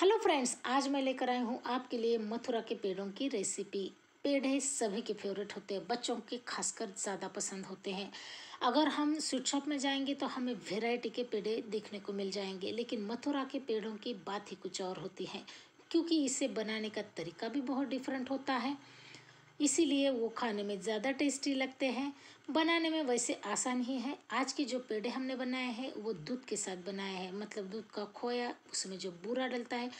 hello friends आज मैं लेकर आई हूँ आपके लिए मथुरा के पेड़ों की रेसिपी पेड़ है सभी के फेवरेट होते हैं बच्चों के खासकर ज़्यादा पसंद होते हैं अगर हम स्वीट शॉप में जाएंगे तो हमें वेराइटी के पेड़े देखने को मिल जाएंगे लेकिन मथुरा के पेड़ों की बात ही कुछ और होती है क्योंकि इसे बनाने का तरीका भी बहुत डिफरेंट होता है इसीलिए वो खाने में ज़्यादा टेस्टी लगते हैं बनाने में वैसे आसान ही है आज के जो पेड़े हमने बनाए हैं वो दूध के साथ बनाए हैं मतलब दूध का खोया उसमें जो बूरा डलता है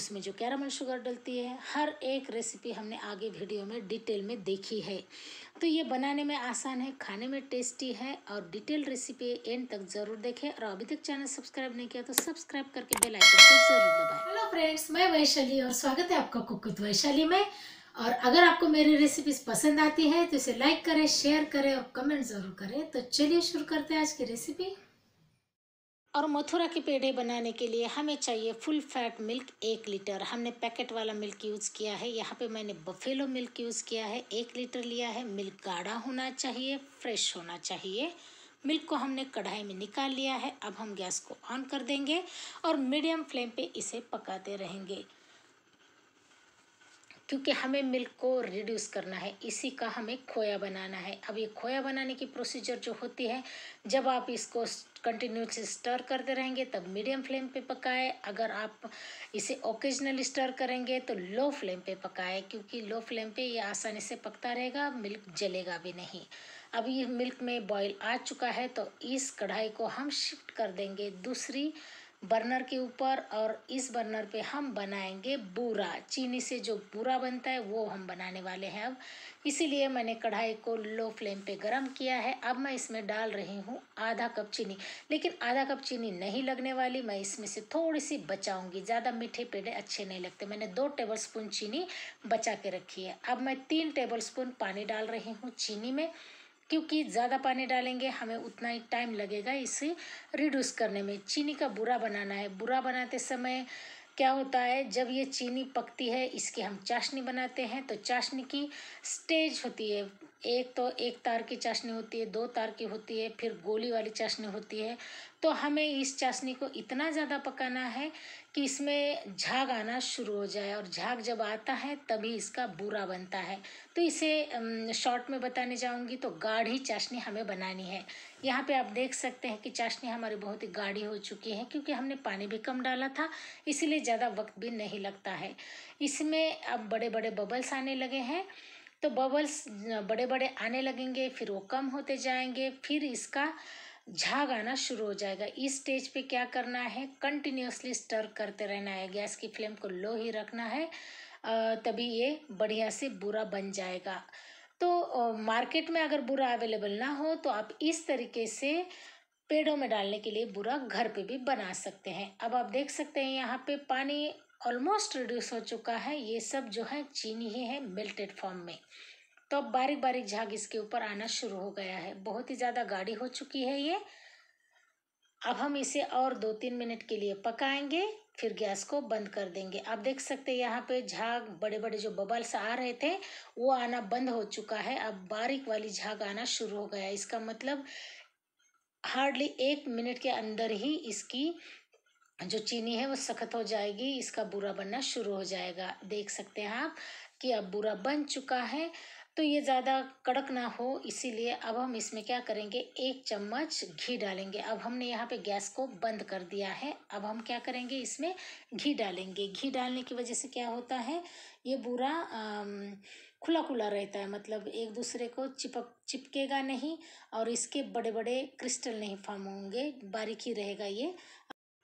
उसमें जो कैरामल शुगर डलती है हर एक रेसिपी हमने आगे वीडियो में डिटेल में देखी है तो ये बनाने में आसान है खाने में टेस्टी है और डिटेल रेसिपी एंड तक ज़रूर देखें और अभी तक चैनल सब्सक्राइब नहीं किया तो सब्सक्राइब करके बेल आइकन को जरूर दबाएं हेलो फ्रेंड्स मैं वैशाली और स्वागत है आपका कुकुत वैशाली में और अगर आपको मेरी रेसिपीज पसंद आती है तो इसे लाइक करें शेयर करें और कमेंट ज़रूर करें तो चलिए शुरू करते हैं आज की रेसिपी और मथुरा के पेड़े बनाने के लिए हमें चाहिए फुल फैट मिल्क एक लीटर हमने पैकेट वाला मिल्क यूज़ किया है यहाँ पे मैंने बफेलो मिल्क यूज़ किया है एक लीटर लिया है मिल्क गाढ़ा होना चाहिए फ्रेश होना चाहिए मिल्क को हमने कढ़ाई में निकाल लिया है अब हम गैस को ऑन कर देंगे और मीडियम फ्लेम पे इसे पकाते रहेंगे क्योंकि हमें मिल्क को रिड्यूस करना है इसी का हमें खोया बनाना है अब ये खोया बनाने की प्रोसीजर जो होती है जब आप इसको कंटिन्यूसली स्टर करते रहेंगे तब मीडियम फ्लेम पे पकाए अगर आप इसे ओकेजनली स्टर करेंगे तो लो फ्लेम पे पकाए क्योंकि लो फ्लेम पे ये आसानी से पकता रहेगा मिल्क जलेगा भी नहीं अब ये मिल्क में बॉईल आ चुका है तो इस कढ़ाई को हम शिफ्ट कर देंगे दूसरी बर्नर के ऊपर और इस बर्नर पे हम बनाएंगे बूरा चीनी से जो बूरा बनता है वो हम बनाने वाले हैं अब इसीलिए मैंने कढ़ाई को लो फ्लेम पे गरम किया है अब मैं इसमें डाल रही हूँ आधा कप चीनी लेकिन आधा कप चीनी नहीं लगने वाली मैं इसमें से थोड़ी सी बचाऊँगी ज़्यादा मीठे पेड़े अच्छे नहीं लगते मैंने दो टेबल स्पून चीनी बचा के रखी है अब मैं तीन टेबल स्पून पानी डाल रही हूँ चीनी में क्योंकि ज़्यादा पानी डालेंगे हमें उतना ही टाइम लगेगा इसे रिड्यूस करने में चीनी का बुरा बनाना है बुरा बनाते समय क्या होता है जब ये चीनी पकती है इसकी हम चाशनी बनाते हैं तो चाशनी की स्टेज होती है एक तो एक तार की चाशनी होती है दो तार की होती है फिर गोली वाली चाशनी होती है तो हमें इस चाशनी को इतना ज़्यादा पकाना है कि इसमें झाग आना शुरू हो जाए और झाग जब आता है तभी इसका बुरा बनता है तो इसे शॉर्ट में बताने जाऊंगी तो गाढ़ी चाशनी हमें बनानी है यहाँ पे आप देख सकते हैं कि चाशनी हमारी बहुत ही गाढ़ी हो चुकी है क्योंकि हमने पानी भी कम डाला था इसीलिए ज़्यादा वक्त भी नहीं लगता है इसमें अब बड़े बड़े बबल्स आने लगे हैं तो बबल्स बड़े बड़े आने लगेंगे फिर वो कम होते जाएंगे फिर इसका झाग आना शुरू हो जाएगा इस स्टेज पे क्या करना है कंटिन्यूसली स्टर करते रहना है गैस की फ्लेम को लो ही रखना है तभी ये बढ़िया से बुरा बन जाएगा तो मार्केट में अगर बुरा अवेलेबल ना हो तो आप इस तरीके से पेड़ों में डालने के लिए बुरा घर पे भी बना सकते हैं अब आप देख सकते हैं यहाँ पे पानी ऑलमोस्ट रिड्यूस हो चुका है ये सब जो है चीनी ही है मेल्टेड फॉर्म में तो अब बारीक बारीक झाग इसके ऊपर आना शुरू हो गया है बहुत ही ज़्यादा गाढ़ी हो चुकी है ये अब हम इसे और दो तीन मिनट के लिए पकाएंगे फिर गैस को बंद कर देंगे आप देख सकते हैं यहाँ पे झाग बड़े बड़े जो बबल्स आ रहे थे वो आना बंद हो चुका है अब बारीक वाली झाग आना शुरू हो गया इसका मतलब हार्डली एक मिनट के अंदर ही इसकी जो चीनी है वो सख्त हो जाएगी इसका बुरा बनना शुरू हो जाएगा देख सकते हैं आप कि अब बुरा बन चुका है तो ये ज़्यादा कड़क ना हो इसीलिए अब हम इसमें क्या करेंगे एक चम्मच घी डालेंगे अब हमने यहाँ पे गैस को बंद कर दिया है अब हम क्या करेंगे इसमें घी डालेंगे घी डालने की वजह से क्या होता है ये बुरा खुला खुला रहता है मतलब एक दूसरे को चिपक चिपकेगा नहीं और इसके बड़े बड़े क्रिस्टल नहीं फॉर्म होंगे बारीक ही रहेगा ये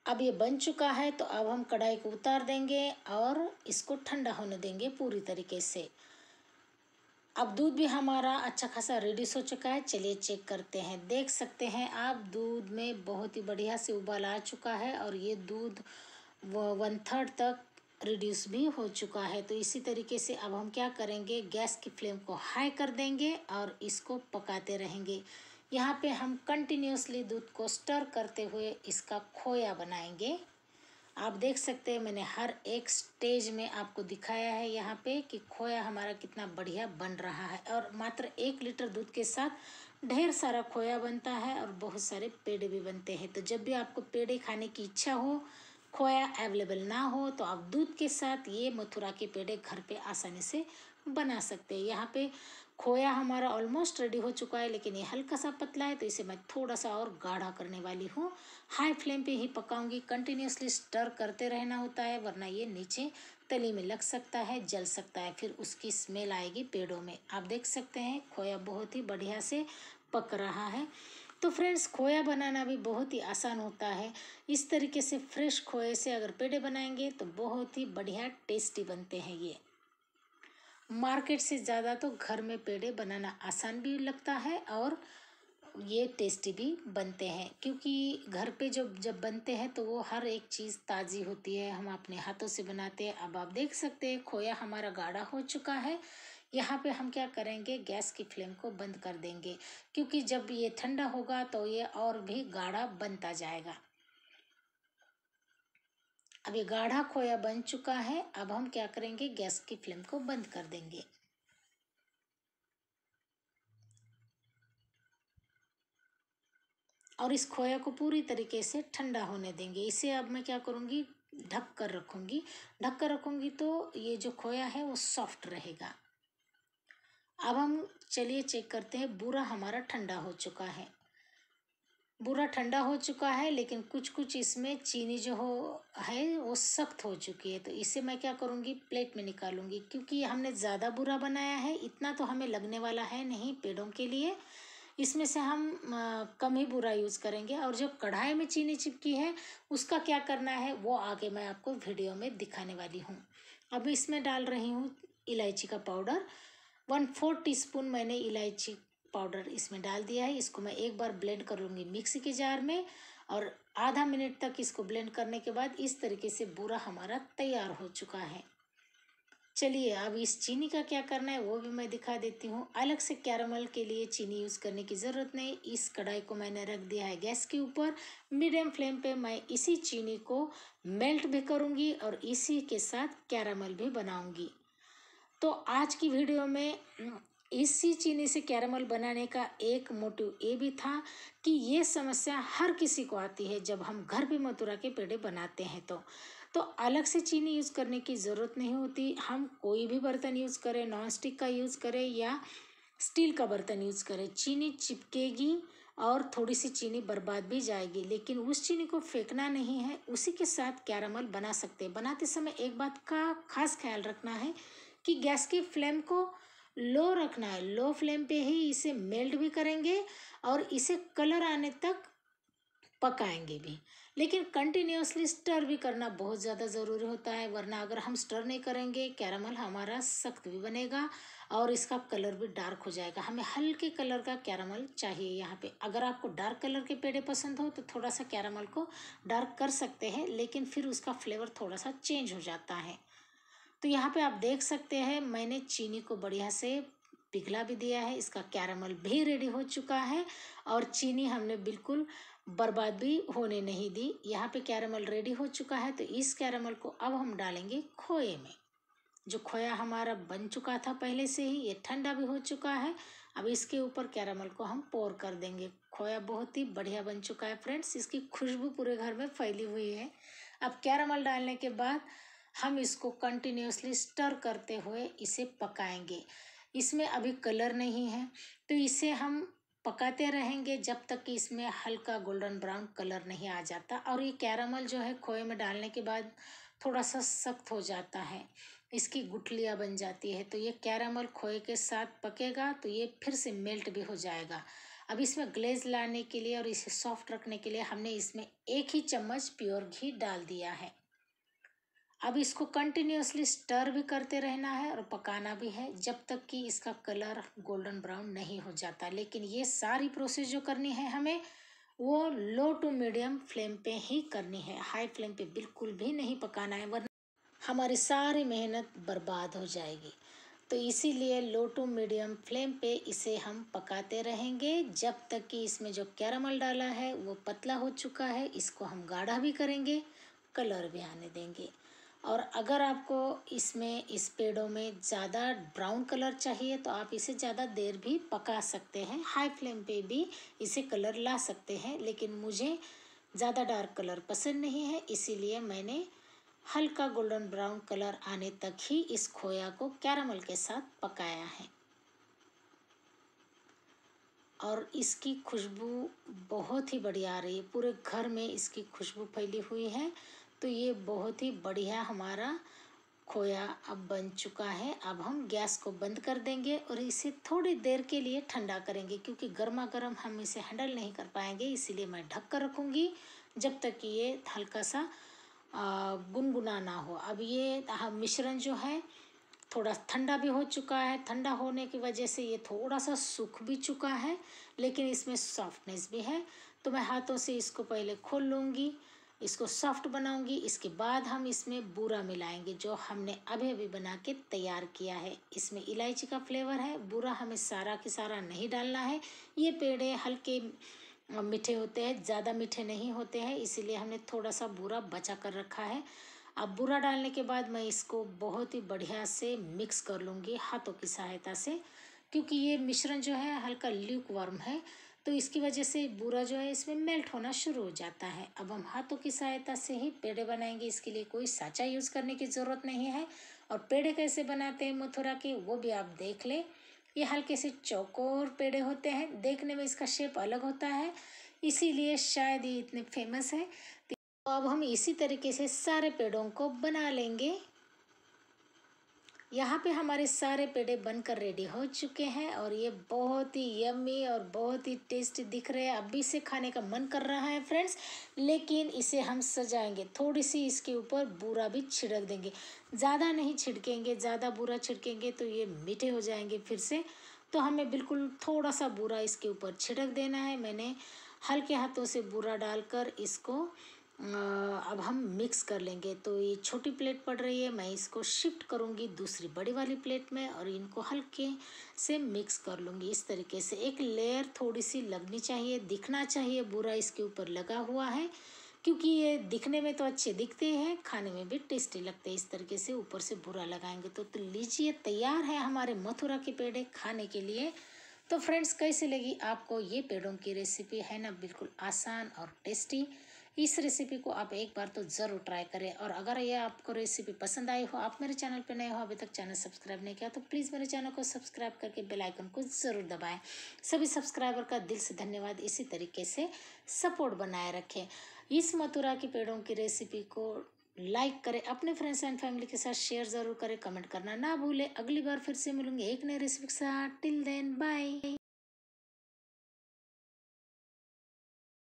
अब ये बन चुका है तो अब हम कढ़ाई को उतार देंगे और इसको ठंडा होने देंगे पूरी तरीके से अब दूध भी हमारा अच्छा खासा रेडी हो चुका है चलिए चेक करते हैं देख सकते हैं आप दूध में बहुत ही बढ़िया से उबाल आ चुका है और ये दूध वन थर्ड तक रिड्यूस भी हो चुका है तो इसी तरीके से अब हम क्या करेंगे गैस की फ्लेम को हाई कर देंगे और इसको पकाते रहेंगे यहाँ पे हम कंटिन्यूसली दूध को स्टर करते हुए इसका खोया बनाएंगे आप देख सकते हैं मैंने हर एक स्टेज में आपको दिखाया है यहाँ पे कि खोया हमारा कितना बढ़िया बन रहा है और मात्र एक लीटर दूध के साथ ढेर सारा खोया बनता है और बहुत सारे पेड़े भी बनते हैं तो जब भी आपको पेड़े खाने की इच्छा हो खोया अवेलेबल ना हो तो आप दूध के साथ ये मथुरा के पेड़े घर पे आसानी से बना सकते हैं यहाँ पे खोया हमारा ऑलमोस्ट रेडी हो चुका है लेकिन ये हल्का सा पतला है तो इसे मैं थोड़ा सा और गाढ़ा करने वाली हूँ हाई फ्लेम पे ही पकाऊंगी कंटिन्यूसली स्टर करते रहना होता है वरना ये नीचे तली में लग सकता है जल सकता है फिर उसकी स्मेल आएगी पेड़ों में आप देख सकते हैं खोया बहुत ही बढ़िया से पक रहा है तो फ्रेंड्स खोया बनाना भी बहुत ही आसान होता है इस तरीके से फ्रेश खोए से अगर पेड़े बनाएंगे तो बहुत ही बढ़िया टेस्टी बनते हैं ये मार्केट से ज़्यादा तो घर में पेड़े बनाना आसान भी लगता है और ये टेस्टी भी बनते हैं क्योंकि घर पे जो जब बनते हैं तो वो हर एक चीज़ ताज़ी होती है हम अपने हाथों से बनाते हैं अब आप देख सकते हैं खोया हमारा गाढ़ा हो चुका है यहाँ पे हम क्या करेंगे गैस की फ्लेम को बंद कर देंगे क्योंकि जब ये ठंडा होगा तो ये और भी गाढ़ा बनता जाएगा अब ये गाढ़ा खोया बन चुका है अब हम क्या करेंगे गैस की फ्लेम को बंद कर देंगे और इस खोया को पूरी तरीके से ठंडा होने देंगे इसे अब मैं क्या करूँगी ढक कर रखूँगी ढक कर रखूँगी तो ये जो खोया है वो सॉफ्ट रहेगा अब हम चलिए चेक करते हैं बुरा हमारा ठंडा हो चुका है बुरा ठंडा हो चुका है लेकिन कुछ कुछ इसमें चीनी जो हो है वो सख्त हो चुकी है तो इसे मैं क्या करूँगी प्लेट में निकालूंगी क्योंकि हमने ज़्यादा बुरा बनाया है इतना तो हमें लगने वाला है नहीं पेड़ों के लिए इसमें से हम आ, कम ही बुरा यूज़ करेंगे और जो कढ़ाई में चीनी चिपकी है उसका क्या करना है वो आगे मैं आपको वीडियो में दिखाने वाली हूँ अब इसमें डाल रही हूँ इलायची का पाउडर वन फोर टीस्पून मैंने इलायची पाउडर इसमें डाल दिया है इसको मैं एक बार ब्लेंड कर लूँगी मिक्सी के जार में और आधा मिनट तक इसको ब्लेंड करने के बाद इस तरीके से बूरा हमारा तैयार हो चुका है चलिए अब इस चीनी का क्या करना है वो भी मैं दिखा देती हूँ अलग से कैरमल के लिए चीनी यूज़ करने की ज़रूरत नहीं इस कढ़ाई को मैंने रख दिया है गैस के ऊपर मीडियम फ्लेम पे मैं इसी चीनी को मेल्ट भी करूँगी और इसी के साथ कैरमल भी बनाऊँगी तो आज की वीडियो में इसी चीनी से कैरमल बनाने का एक मोटिव ये भी था कि ये समस्या हर किसी को आती है जब हम घर पे मथुरा के पेड़े बनाते हैं तो तो अलग से चीनी यूज़ करने की ज़रूरत नहीं होती हम कोई भी बर्तन यूज़ करें नॉन स्टिक का यूज़ करें या स्टील का बर्तन यूज़ करें चीनी चिपकेगी और थोड़ी सी चीनी बर्बाद भी जाएगी लेकिन उस चीनी को फेंकना नहीं है उसी के साथ कैरामल बना सकते हैं बनाते समय एक बात का खास ख्याल रखना है कि गैस की फ्लेम को लो रखना है लो फ्लेम पे ही इसे मेल्ट भी करेंगे और इसे कलर आने तक पकाएंगे भी लेकिन कंटिन्यूसली स्टर भी करना बहुत ज़्यादा ज़रूरी होता है वरना अगर हम स्टर नहीं करेंगे कैरामल हमारा सख्त भी बनेगा और इसका कलर भी डार्क हो जाएगा हमें हल्के कलर का कैरामल चाहिए यहाँ पे अगर आपको डार्क कलर के पेड़े पसंद हो तो थोड़ा सा कैरामल को डार्क कर सकते हैं लेकिन फिर उसका फ्लेवर थोड़ा सा चेंज हो जाता है तो यहाँ पे आप देख सकते हैं मैंने चीनी को बढ़िया से पिघला भी दिया है इसका कैरामल भी रेडी हो चुका है और चीनी हमने बिल्कुल बर्बाद भी होने नहीं दी यहाँ पे कैरामल रेडी हो चुका है तो इस कैरामल को अब हम डालेंगे खोए में जो खोया हमारा बन चुका था पहले से ही ये ठंडा भी हो चुका है अब इसके ऊपर कैरामल को हम पोर कर देंगे खोया बहुत ही बढ़िया बन चुका है फ्रेंड्स इसकी खुशबू पूरे घर में फैली हुई है अब कैरामल डालने के बाद हम इसको कंटिन्यूसली स्टर करते हुए इसे पकाएंगे इसमें अभी कलर नहीं है तो इसे हम पकाते रहेंगे जब तक कि इसमें हल्का गोल्डन ब्राउन कलर नहीं आ जाता और ये कैरामल जो है खोए में डालने के बाद थोड़ा सा सख्त हो जाता है इसकी गुठलियाँ बन जाती है तो ये कैरामल खोए के साथ पकेगा तो ये फिर से मेल्ट भी हो जाएगा अब इसमें ग्लेज लाने के लिए और इसे सॉफ्ट रखने के लिए हमने इसमें एक ही चम्मच प्योर घी डाल दिया है अब इसको कंटिन्यूसली स्टर भी करते रहना है और पकाना भी है जब तक कि इसका कलर गोल्डन ब्राउन नहीं हो जाता लेकिन ये सारी प्रोसेस जो करनी है हमें वो लो टू मीडियम फ्लेम पे ही करनी है हाई फ्लेम पे बिल्कुल भी नहीं पकाना है वरना हमारी सारी मेहनत बर्बाद हो जाएगी तो इसीलिए लो टू मीडियम फ्लेम पे इसे हम पकाते रहेंगे जब तक कि इसमें जो कैरामल डाला है वो पतला हो चुका है इसको हम गाढ़ा भी करेंगे कलर भी आने देंगे और अगर आपको इसमें इस पेड़ों में ज़्यादा ब्राउन कलर चाहिए तो आप इसे ज़्यादा देर भी पका सकते हैं हाई फ्लेम पे भी इसे कलर ला सकते हैं लेकिन मुझे ज़्यादा डार्क कलर पसंद नहीं है इसीलिए मैंने हल्का गोल्डन ब्राउन कलर आने तक ही इस खोया को कैरामल के साथ पकाया है और इसकी खुशबू बहुत ही बढ़िया आ रही है पूरे घर में इसकी खुशबू फैली हुई है तो ये बहुत ही बढ़िया हमारा खोया अब बन चुका है अब हम गैस को बंद कर देंगे और इसे थोड़ी देर के लिए ठंडा करेंगे क्योंकि गर्मा गर्म हम इसे हैंडल नहीं कर पाएंगे इसीलिए मैं ढक कर रखूँगी जब तक कि ये हल्का सा गुनगुना ना हो अब ये हम मिश्रण जो है थोड़ा ठंडा भी हो चुका है ठंडा होने की वजह से ये थोड़ा सा सूख भी चुका है लेकिन इसमें सॉफ्टनेस भी है तो मैं हाथों से इसको पहले खोल लूँगी इसको सॉफ्ट बनाऊंगी इसके बाद हम इसमें बूरा मिलाएंगे जो हमने अभी अभी बना के तैयार किया है इसमें इलायची का फ्लेवर है बूरा हमें सारा के सारा नहीं डालना है ये पेड़े हल्के मीठे होते हैं ज़्यादा मीठे नहीं होते हैं इसीलिए हमने थोड़ा सा बूरा बचा कर रखा है अब बूरा डालने के बाद मैं इसको बहुत ही बढ़िया से मिक्स कर लूँगी हाथों की सहायता से क्योंकि ये मिश्रण जो है हल्का ल्यूक वार्म है तो इसकी वजह से बुरा जो है इसमें मेल्ट होना शुरू हो जाता है अब हम हाथों की सहायता से ही पेड़े बनाएंगे इसके लिए कोई साँचा यूज़ करने की ज़रूरत नहीं है और पेड़े कैसे बनाते हैं मथुरा के वो भी आप देख लें ये हल्के से चौकोर पेड़े होते हैं देखने में इसका शेप अलग होता है इसीलिए शायद ये इतने फेमस है तो अब हम इसी तरीके से सारे पेड़ों को बना लेंगे यहाँ पे हमारे सारे पेड़े बनकर रेडी हो चुके हैं और ये बहुत ही यमी और बहुत ही टेस्टी दिख रहे हैं अभी से खाने का मन कर रहा है फ्रेंड्स लेकिन इसे हम सजाएंगे थोड़ी सी इसके ऊपर बूरा भी छिड़क देंगे ज़्यादा नहीं छिड़केंगे ज़्यादा बूरा छिड़केंगे तो ये मीठे हो जाएंगे फिर से तो हमें बिल्कुल थोड़ा सा बूरा इसके ऊपर छिड़क देना है मैंने हल्के हाथों से बूरा डालकर इसको अब हम मिक्स कर लेंगे तो ये छोटी प्लेट पड़ रही है मैं इसको शिफ्ट करूँगी दूसरी बड़ी वाली प्लेट में और इनको हल्के से मिक्स कर लूँगी इस तरीके से एक लेयर थोड़ी सी लगनी चाहिए दिखना चाहिए बुरा इसके ऊपर लगा हुआ है क्योंकि ये दिखने में तो अच्छे दिखते हैं खाने में भी टेस्टी लगते हैं इस तरीके से ऊपर से बुरा लगाएंगे तो, तो लीजिए तैयार है हमारे मथुरा के पेड़े खाने के लिए तो फ्रेंड्स कैसे लगी आपको ये पेड़ों की रेसिपी है ना बिल्कुल आसान और टेस्टी इस रेसिपी को आप एक बार तो ज़रूर ट्राई करें और अगर ये आपको रेसिपी पसंद आई हो आप मेरे चैनल पर नए हो अभी तक चैनल सब्सक्राइब नहीं किया तो प्लीज़ मेरे चैनल को सब्सक्राइब करके बेलाइकन को ज़रूर दबाएँ सभी सब्सक्राइबर का दिल से धन्यवाद इसी तरीके से सपोर्ट बनाए रखें इस मथुरा के पेड़ों की रेसिपी को लाइक करें अपने फ्रेंड्स एंड फैमिली के साथ शेयर ज़रूर करें कमेंट करना ना भूलें अगली बार फिर से मिलूंगी एक नई रेसिपी के साथ टिल देन बाय